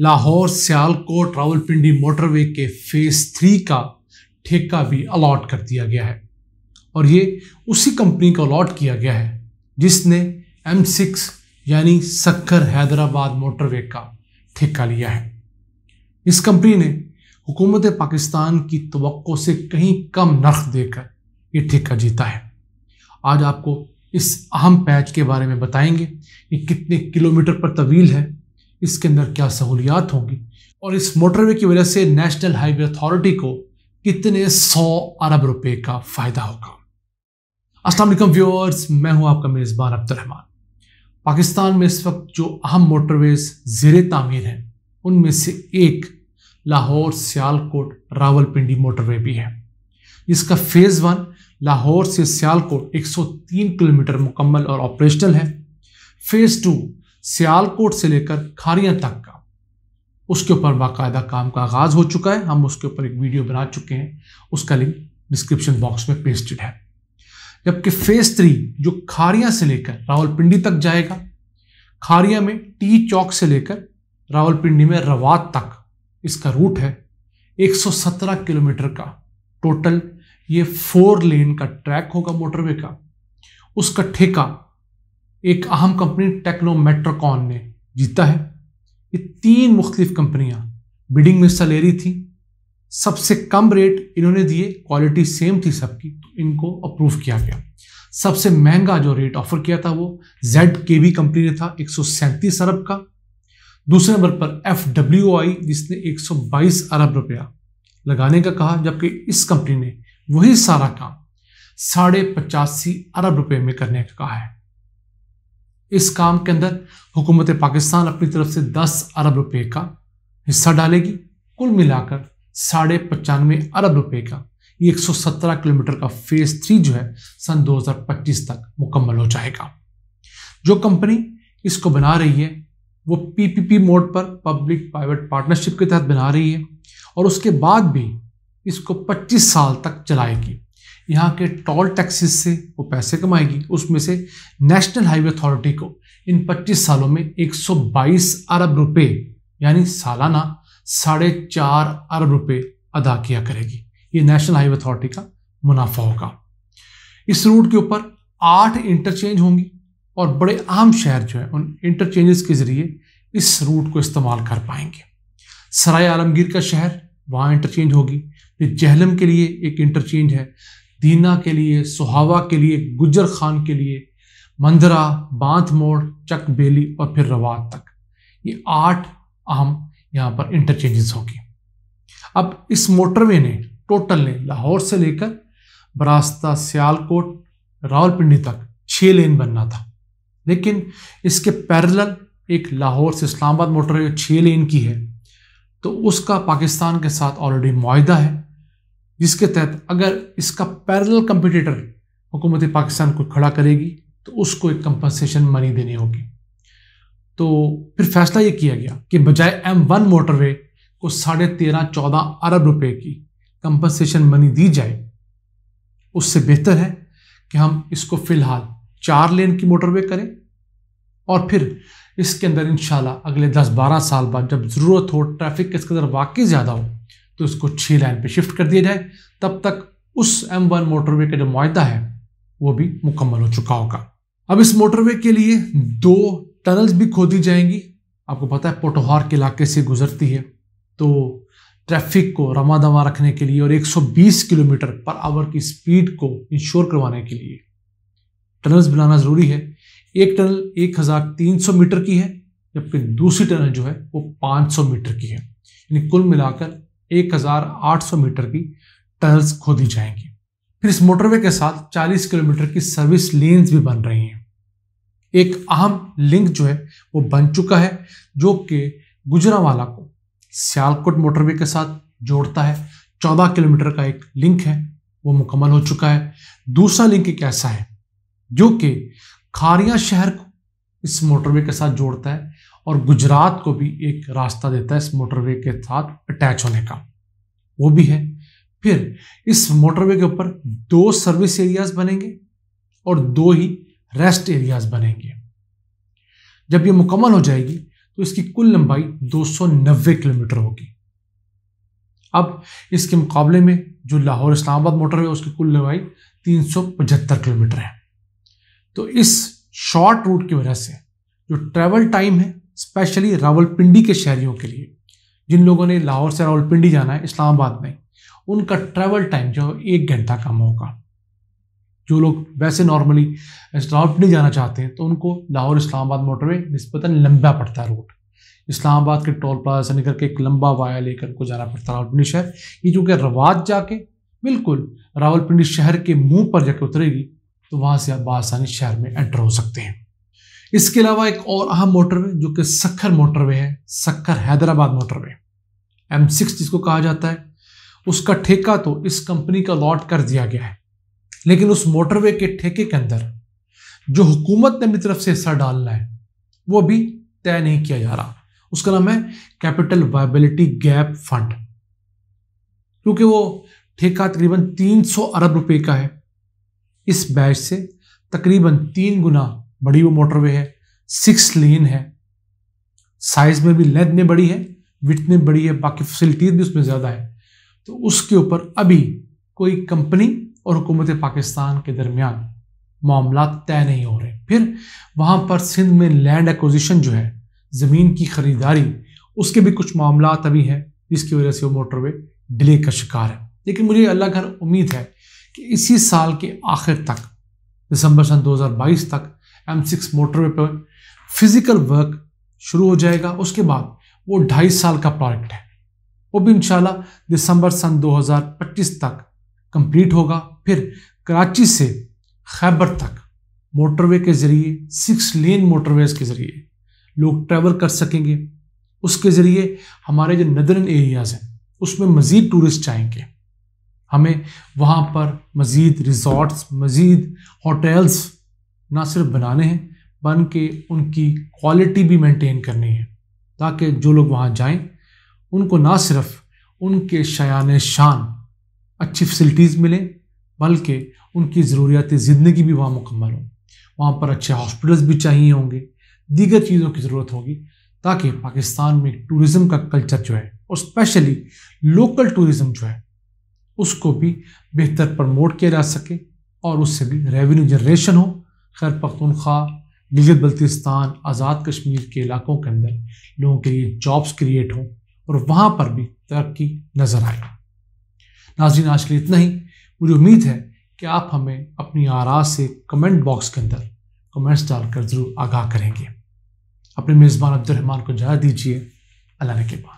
Lahore Sialkot Rawalpindi motorway के phase three का ठेका भी अलॉट कर दिया गया है और ये उसी कंपनी को अलॉट किया गया है जिसने एम सिक्स यानी सक्कर हैदराबाद मोटरवे का ठेका लिया है इस कंपनी ने हुकूमत पाकिस्तान की तो से कहीं कम नर्ख देकर ये ठेका जीता है आज आपको इस अहम पैच के बारे में बताएंगे ये कितने किलोमीटर पर तवील है इसके अंदर क्या सहूलियात होंगी और इस मोटरवे की वजह से नेशनल हाईवे अथॉरिटी को कितने सौ अरब रुपए का फ़ायदा होगा अस्सलाम वालेकुम व्यूअर्स मैं हूं आपका मेज़बान अब्दुलरहमान पाकिस्तान में इस वक्त जो अहम मोटरवेज ज़ेर तामीर हैं उनमें से एक लाहौर सियालकोट रावलपिंडी मोटरवे भी है इसका फ़ेज़ वन लाहौर से सियालकोट 103 किलोमीटर मुकम्मल और ऑपरेशनल है फ़ेज़ टू सियालकोट से लेकर खारिया तक का उसके ऊपर बाकायदा काम का आगाज़ हो चुका है हम उसके ऊपर एक वीडियो बना चुके हैं उसका लिंक डिस्क्रिप्शन बॉक्स में पेस्टेड है जबकि फेज़ थ्री जो खारिया से लेकर रावलपिंडी तक जाएगा खारिया में टी चौक से लेकर रावलपिंडी में रवात तक इसका रूट है 117 किलोमीटर का टोटल ये फोर लेन का ट्रैक होगा मोटरवे का उसका ठेका एक अहम कंपनी टेक्नोमेट्रोकॉन ने जीता है ये तीन मुख्तलिफ कंपनियां बिडिंग में हिस्सा ले रही थी सबसे कम रेट इन्होंने दिए क्वालिटी सेम थी सबकी तो इनको अप्रूव किया गया सबसे महंगा जो रेट ऑफर किया था वो जेड के बी कंपनी ने था एक अरब का दूसरे नंबर पर एफ डब्ल्यू आई जिसने बाईस अरब रुपया लगाने का कहा जबकि इस कंपनी ने वही सारा काम साढ़े पचासी अरब रुपये में करने का कहा है इस काम के अंदर हुकूमत पाकिस्तान अपनी तरफ से 10 अरब रुपए का हिस्सा डालेगी कुल मिलाकर साढ़े पचानवे अरब रुपए का ये 117 किलोमीटर का फेज थ्री जो है सन 2025 तक मुकम्मल हो जाएगा जो कंपनी इसको बना रही है वो पीपीपी मोड पर पब्लिक प्राइवेट पार्टनरशिप के तहत बना रही है और उसके बाद भी इसको 25 साल तक चलाएगी यहाँ के टोल टैक्सेस से वो पैसे कमाएगी उसमें से नेशनल हाईवे अथॉरिटी को इन 25 सालों में 122 अरब रुपए यानी सालाना साढ़े चार अरब रुपए अदा किया करेगी ये नेशनल हाईवे अथॉरिटी का मुनाफा होगा इस रूट के ऊपर आठ इंटरचेंज होंगी और बड़े अहम शहर जो है उन इंटरचेंजेस के ज़रिए इस रूट को इस्तेमाल कर पाएंगे सराय आलमगीर का शहर वहाँ इंटरचेंज होगी फिर जहलम के लिए एक इंटरचेंज है दीना के लिए सुहावा के लिए गुजर खान के लिए मंदरा बांध मोड़ चक बेली और फिर रवात तक ये आठ अहम यहाँ पर इंटरचेंजेस होगी अब इस मोटरवे ने टोटल ने लाहौर से लेकर बरास्ता सियालकोट रावलपिंडी तक छः लेन बनना था लेकिन इसके पैरेलल एक लाहौर से इस्लामाबाद मोटरवे छः लेन की है तो उसका पाकिस्तान के साथ ऑलरेडी माहा है जिसके तहत अगर इसका पैरल कंपटीटर हुकूमत पाकिस्तान को खड़ा करेगी तो उसको एक कंपनसेशन मनी देनी होगी तो फिर फैसला ये किया गया कि बजाय एम वन मोटरवे को साढ़े तेरह चौदह अरब रुपए की कंपनसेशन मनी दी जाए उससे बेहतर है कि हम इसको फिलहाल चार लेन की मोटरवे करें और फिर इसके अंदर इन अगले दस बारह साल बाद जब ज़रूरत हो ट्रैफिक इसके अंदर वाकई ज़्यादा हो तो इसको छः लाइन पे शिफ्ट कर दिया जाए तब तक उस एम वन मोटरवे का जो माहा है वो भी मुकम्मल हो चुका होगा अब इस मोटरवे के लिए दो टनल्स भी खोदी जाएंगी आपको पता है पोटोहार के इलाके से गुजरती है तो ट्रैफिक को रमा दमा रखने के लिए और 120 किलोमीटर पर आवर की स्पीड को इंश्योर करवाने के लिए टनल्स बनाना ज़रूरी है एक टनल 1300 मीटर की है जबकि दूसरी टनल जो है वो 500 मीटर की है यानी कुल मिलाकर 1,800 मीटर की टनल्स खोदी जाएंगी फिर इस मोटरवे के साथ 40 किलोमीटर की सर्विस लेन्स भी बन रही हैं एक अहम लिंक जो है वो बन चुका है जो कि गुजरावाला को सियालकोट मोटरवे के साथ जोड़ता है 14 किलोमीटर का एक लिंक है वो मुकम्मल हो चुका है दूसरा लिंक एक ऐसा है जो कि खारिया शहर को इस मोटरवे के साथ जोड़ता है और गुजरात को भी एक रास्ता देता है इस मोटरवे के साथ अटैच होने का वो भी है फिर इस मोटरवे के ऊपर दो सर्विस एरियाज बनेंगे और दो ही रेस्ट एरियाज बनेंगे जब ये मुकम्मल हो जाएगी तो इसकी कुल लंबाई 290 किलोमीटर होगी अब इसके मुकाबले में जो लाहौर इस्लामाबाद मोटरवे है उसकी कुल लंबाई 375 किलोमीटर है तो इस शॉर्ट रूट की वजह से जो ट्रैवल टाइम है स्पेशली रावलपिंडी के शहरियों के लिए जिन लोगों ने लाहौर से रावलपिंडी जाना है इस्लामाबाद में उनका ट्रैवल टाइम जो एक घंटा कम होगा जो लोग वैसे नॉर्मली रावलपिंडी जाना चाहते हैं तो उनको लाहौर इस्लामाबाद मोटरवे नस्बता लंबा पड़ता है रोड इस्लामाबाद के टोल प्लाजा से निकल के एक लंबा वाया लेकर उनको जाना पड़ता है रावलपिंडी शहर ये जो कि रवाज जाके बिल्कुल रावलपिंडी शहर के मुंह पर जाकर उतरेगी तो वहाँ से आप बसानी शहर में एंटर हो सकते हैं इसके अलावा एक और अहम मोटरवे जो कि सक्खर मोटरवे है Sukkur Hyderabad motorway M six जिसको कहा जाता है उसका ठेका तो इस कंपनी का लॉट कर दिया गया है लेकिन उस मोटरवे के ठेके के अंदर जो हुकूमत ने अपनी तरफ से हिस्सा डालना है वो अभी तय नहीं किया जा रहा उसका नाम है कैपिटल वायबिलिटी गैप फंड क्योंकि वो ठेका तकरीबन 300 अरब रुपए का है इस बैच से तकरीबन तीन गुना बड़ी वो मोटरवे है सिक्स लेन है साइज में भी लेंथ में बड़ी है विथ में बड़ी है बाकी फैसिलिटीज भी उसमें ज़्यादा है तो उसके ऊपर अभी कोई कंपनी और हुकूमत पाकिस्तान के दरमियान मामला तय नहीं हो रहे फिर वहाँ पर सिंध में लैंड एक्विजिशन जो है ज़मीन की ख़रीदारी उसके भी कुछ मामला अभी हैं जिसकी वजह से वो मोटरवे डिले का शिकार है लेकिन मुझे अल्लाह घर उम्मीद है कि इसी साल के आखिर तक दिसंबर सन 2022 तक एम सिक्स मोटरवे पर फिजिकल वर्क शुरू हो जाएगा उसके बाद वो ढाई साल का प्रोजेक्ट है वो भी इंशाल्लाह दिसंबर सन 2025 तक कंप्लीट होगा फिर कराची से खैबर तक मोटरवे के ज़रिए सिक्स लेन मोटरवेज के ज़रिए लोग ट्रैवल कर सकेंगे उसके ज़रिए हमारे जो नदरन एरियाज़ हैं उसमें मज़ीद टूरिस्ट आएंगे हमें वहाँ पर मज़ीद रिजॉर्ट्स मज़ीद होटल्स ना सिर्फ बनाने हैं बन के उनकी क्वालिटी भी मेंटेन करनी है ताकि जो लोग वहाँ जाएं उनको ना सिर्फ उनके शयान शान अच्छी फैसिलिटीज़ मिलें बल्कि उनकी ज़रूरियात ज़िंदगी भी वहाँ मुकम्मल हों वहाँ पर अच्छे हॉस्पिटल्स भी चाहिए होंगे दीगर चीज़ों की ज़रूरत होगी ताकि पाकिस्तान में टूरिज़म का कल्चर जो है और स्पेशली लोकल टूरिज़म जो है उसको भी बेहतर प्रमोट किया जा सके और उससे भी रेवेन्यू जनरेशन हो खैर पख्तनख्वा गिलगित बल्तिस्तान आज़ाद कश्मीर के इलाकों के अंदर लोगों के लिए जॉब्स क्रिएट हों और वहाँ पर भी तरक्की नज़र आए नाजीन आज के लिए इतना ही मुझे उम्मीद है कि आप हमें अपनी आरा से कमेंट बॉक्स के अंदर कमेंट्स डालकर ज़रूर आगाह करेंगे अपने मेज़बान अब्दुलरहमान को जहाँ दीजिए अल्लाह के बाद